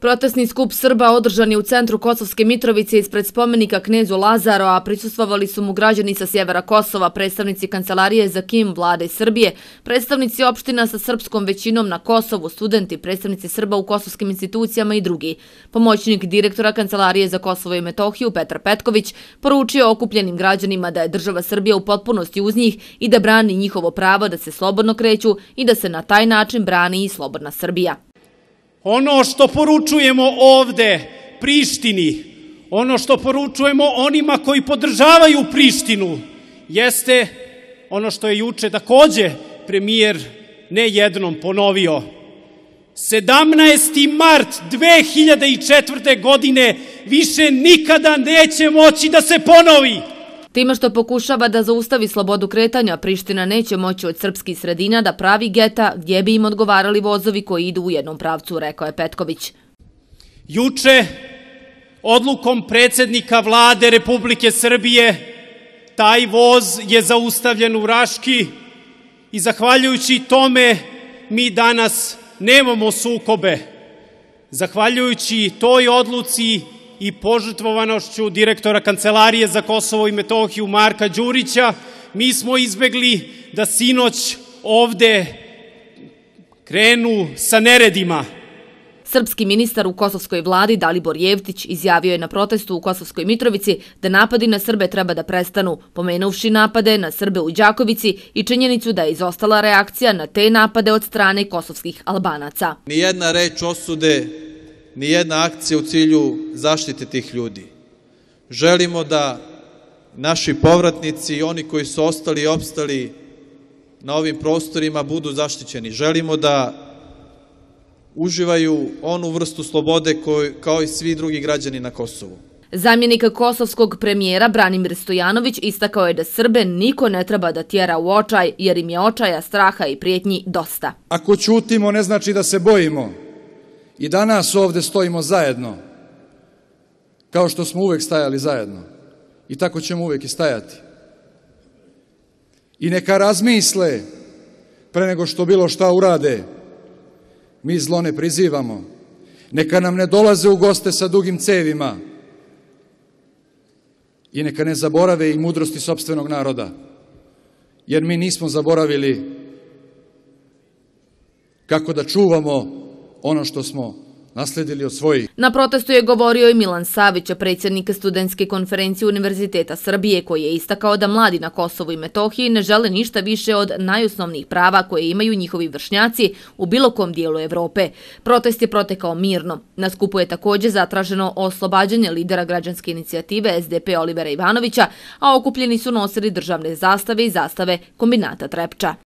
Protestni skup Srba održan je u centru Kosovske Mitrovice ispred spomenika knezu Lazaro, a prisustovali su mu građani sa sjevera Kosova, predstavnici Kancelarije za Kim, vlade Srbije, predstavnici opština sa srpskom većinom na Kosovu, studenti, predstavnici Srba u kosovskim institucijama i drugi. Pomoćnik direktora Kancelarije za Kosovo i Metohiju, Petar Petković, poručio okupljenim građanima da je država Srbije u potpunosti uz njih i da brani njihovo pravo da se slobodno kreću i da se na taj način brani i slobodna Srbija. Ono što poručujemo ovde Prištini, ono što poručujemo onima koji podržavaju Prištinu, jeste ono što je juče takođe premijer nejednom ponovio. 17. mart 2004. godine više nikada neće moći da se ponovi. Time što pokušava da zaustavi slobodu kretanja, Priština neće moći od srpskih sredina da pravi geta gdje bi im odgovarali vozovi koji idu u jednom pravcu, rekao je Petković. Juče, odlukom predsjednika vlade Republike Srbije, taj voz je zaustavljen u Raški i zahvaljujući tome mi danas nemamo sukobe. Zahvaljujući toj odluci, i požrtvovanošću direktora Kancelarije za Kosovo i Metohiju Marka Đurića, mi smo izbegli da sinoć ovde krenu sa neredima. Srpski ministar u kosovskoj vladi Dalibor Jevtić izjavio je na protestu u Kosovskoj Mitrovici da napadi na Srbe treba da prestanu, pomenuvši napade na Srbe u Đakovici i činjenicu da je izostala reakcija na te napade od strane kosovskih Albanaca. Nijedna reč osude ni jedna akcija u cilju zaštite tih ljudi. Želimo da naši povratnici i oni koji su ostali i opstali na ovim prostorima budu zaštićeni. Želimo da uživaju onu vrstu slobode kao i svi drugi građani na Kosovu. Zamjenik kosovskog premijera Branimir Stojanović istakao je da Srbe niko ne treba da tjera u očaj jer im je očaja, straha i prijetnji dosta. Ako čutimo ne znači da se bojimo. I danas ovde stojimo zajedno, kao što smo uvek stajali zajedno. I tako ćemo uvek i stajati. I neka razmisle, pre nego što bilo šta urade, mi zlo ne prizivamo. Neka nam ne dolaze u goste sa dugim cevima. I neka ne zaborave i mudrosti sobstvenog naroda. Jer mi nismo zaboravili kako da čuvamo ono što smo nasledili od svojih. Na protestu je govorio i Milan Savić, predsjednik studentske konferencije Univerziteta Srbije, koji je istakao da mladi na Kosovu i Metohiji ne žele ništa više od najosnovnijih prava koje imaju njihovi vršnjaci u bilo kom dijelu Evrope. Protest je protekao mirno. Na skupu je također zatraženo oslobađanje lidera građanske inicijative SDP Olivera Ivanovića, a okupljeni su nosili državne zastave i zastave kombinata Trepča.